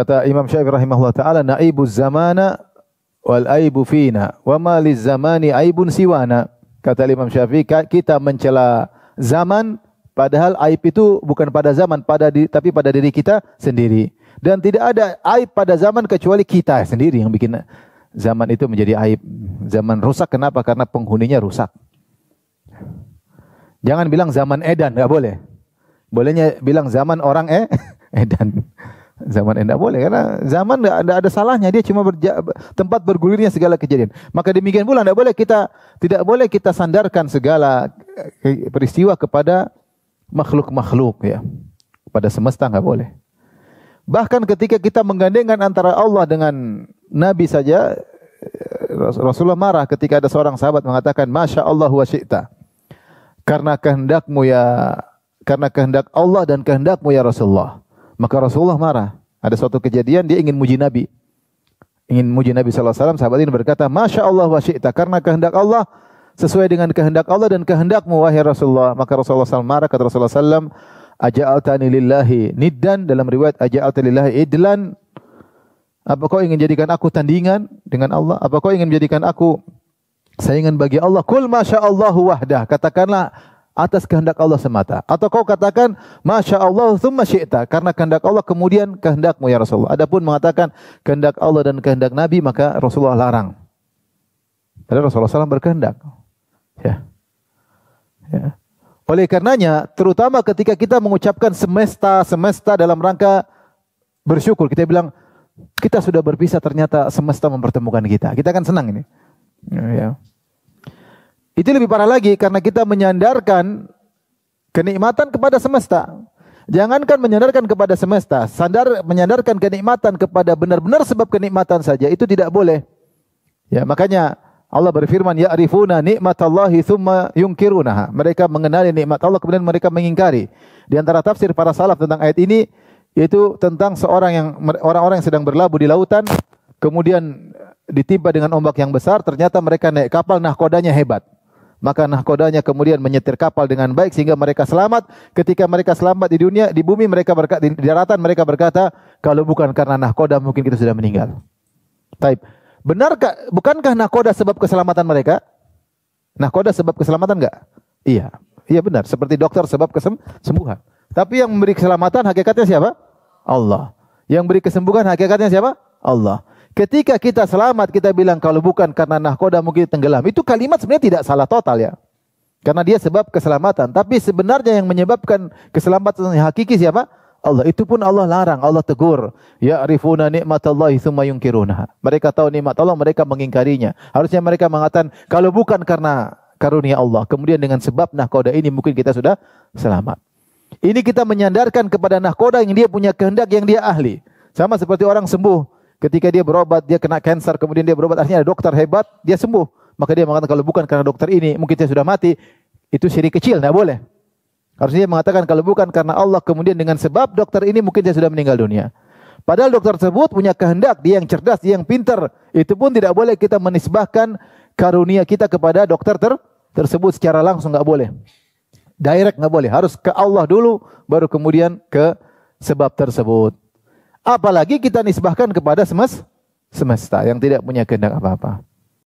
Kata Imam Syafi'i rahimahullah taala, naibu zamana wal aibu fina wa ma liz zamani aibun siwana. Kata Imam Syafi'i, kita mencela zaman padahal aib itu bukan pada zaman pada di, tapi pada diri kita sendiri. Dan tidak ada aib pada zaman kecuali kita sendiri yang bikin zaman itu menjadi aib. Zaman rusak kenapa? Karena penghuninya rusak. Jangan bilang zaman edan, nggak boleh. Bolehnya bilang zaman orang eh edan. Zaman tidak boleh karena zaman tidak ada salahnya dia cuma berja, tempat bergulirnya segala kejadian. Maka demikian pula tidak boleh kita tidak boleh kita sandarkan segala eh, peristiwa kepada makhluk-makhluk ya. Pada semesta nggak boleh. Bahkan ketika kita menggandengkan antara Allah dengan Nabi saja eh, Rasulullah marah ketika ada seorang sahabat mengatakan Masya Allah wa syi'ta. Karena kehendakmu ya karena kehendak Allah dan kehendakmu ya Rasulullah. Maka Rasulullah marah. Ada suatu kejadian dia ingin muji Nabi. Ingin muji Nabi SAW. alaihi wasallam, sahabat ini berkata, "Masya Allah wa syi'ta." Karena kehendak Allah sesuai dengan kehendak Allah dan kehendakmu wahai Rasulullah. Maka Rasulullah SAW marah kata Rasulullah SAW, Aja'altani lillahi niddan dalam riwayat aja'altani lillahi idlan. Apa kau ingin jadikan aku tandingan dengan Allah? Apa kau ingin menjadikan aku saingan bagi Allah? Kul masya Allah wahdah. Katakanlah atas kehendak Allah semata. Atau kau katakan, Masya Allah, thumma syi'ta. Karena kehendak Allah, kemudian kehendakmu ya Rasulullah. Adapun mengatakan kehendak Allah dan kehendak Nabi, maka Rasulullah larang. Padahal Rasulullah SAW berkehendak. Ya. ya. Oleh karenanya, terutama ketika kita mengucapkan semesta, semesta dalam rangka bersyukur. Kita bilang, kita sudah berpisah ternyata semesta mempertemukan kita. Kita akan senang ini. Ya, ya. Itu lebih parah lagi karena kita menyandarkan kenikmatan kepada semesta. Jangankan menyandarkan kepada semesta, sandar menyandarkan kenikmatan kepada benar-benar sebab kenikmatan saja itu tidak boleh. Ya, makanya Allah berfirman Ya arifuna nikmatallahi tsumma yungkirunaha. Mereka mengenali nikmat Allah kemudian mereka mengingkari. Di antara tafsir para salaf tentang ayat ini yaitu tentang seorang yang orang-orang yang sedang berlabuh di lautan kemudian ditimpa dengan ombak yang besar ternyata mereka naik kapal nahkodanya hebat. Maka nahkodanya kemudian menyetir kapal dengan baik sehingga mereka selamat. Ketika mereka selamat di dunia, di bumi mereka berkata, di daratan mereka berkata, kalau bukan karena nahkoda mungkin kita sudah meninggal. Taib. Benarkah, bukankah nahkoda sebab keselamatan mereka? Nahkoda sebab keselamatan enggak? Iya. Iya benar. Seperti dokter sebab kesembuhan. Tapi yang memberi keselamatan hakikatnya siapa? Allah. Yang beri kesembuhan hakikatnya siapa? Allah. Ketika kita selamat, kita bilang kalau bukan karena nahkoda mungkin tenggelam. Itu kalimat sebenarnya tidak salah total ya. Karena dia sebab keselamatan. Tapi sebenarnya yang menyebabkan keselamatan hakiki siapa? Allah. Itu pun Allah larang, Allah tegur. Ya arifuna nikmatallahi tsumma yungkirunaha. Mereka tahu nikmat Allah, mereka mengingkarinya. Harusnya mereka mengatakan kalau bukan karena karunia Allah, kemudian dengan sebab nahkoda ini mungkin kita sudah selamat. Ini kita menyandarkan kepada nahkoda yang dia punya kehendak yang dia ahli. Sama seperti orang sembuh Ketika dia berobat, dia kena kanker, kemudian dia berobat, akhirnya ada dokter hebat, dia sembuh. Maka dia mengatakan kalau bukan karena dokter ini, mungkin dia sudah mati. Itu syirik kecil, tidak boleh. Harusnya dia mengatakan kalau bukan karena Allah, kemudian dengan sebab dokter ini mungkin dia sudah meninggal dunia. Padahal dokter tersebut punya kehendak, dia yang cerdas, dia yang pintar. Itu pun tidak boleh kita menisbahkan karunia kita kepada dokter ter tersebut secara langsung, nggak boleh. Direct nggak boleh, harus ke Allah dulu, baru kemudian ke sebab tersebut. Apalagi kita nisbahkan kepada semes, semesta yang tidak punya kehendak apa-apa.